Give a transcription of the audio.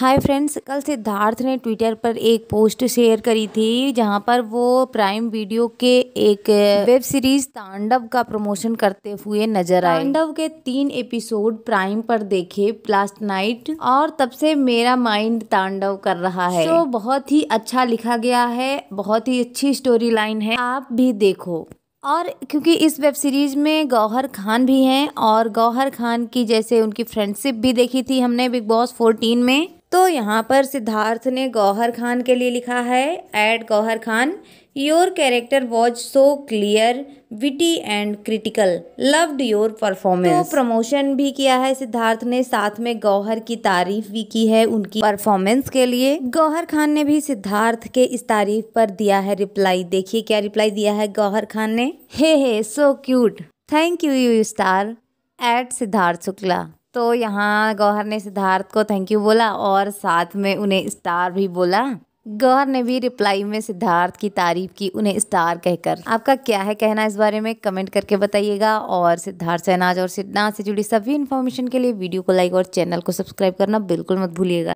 hi friends कल सिद्धार्थ ने Twitter पर एक पोस्ट शेयर करी थी जहां पर वो प्राइम वीडियो के एक वेब सीरीज तांडव का प्रमोशन करते हुए नजर आए तांडव के तीन एपिसोड प्राइम पर देखे लास्ट नाइट और तब से मेरा माइंड तांडव कर रहा है तो बहुत ही अच्छा लिखा गया है बहुत ही अच्छी स्टोरी लाइन है आप भी देखो और क्योंकि इस वेब सीरीज़ में गौहर खान भी हैं और गौहर खान की जैसे उनकी फ्रेंडशिप भी देखी थी हमने बिग बॉस 14 में तो यहाँ पर सिद्धार्थ ने गौहर खान के लिए लिखा है at Gauhar Khan your character was so clear witty and critical loved your performance तो प्रमोशन भी किया है सिद्धार्थ ने साथ में गौहर की तारीफ भी की है उनकी परफॉर्मेंस के लिए गौहर खान ने भी सिद्धार्थ के इस तारीफ पर दिया है रिप्लाई देखिए क्या रिप्लाई दिया है गौहर खान ने hey hey so cute thank you you star at Siddharth Shukla तो यहाँ गौहर ने सिद्धार्थ को थैंक यू बोला और साथ में उन्हें स्टार भी बोला गौहर ने भी रिप्लाई में सिद्धार्थ की तारीफ की उन्हें स्टार कहकर आपका क्या है कहना इस बारे में कमेंट करके बताइएगा और सिद्धार्थ सहनाज और सिद्धार्थ से जुड़ी सभी इन्फॉर्मेशन के लिए वीडियो को लाइक और चैनल को सब्सक्राइब करना बिल्कुल मत भूलिएगा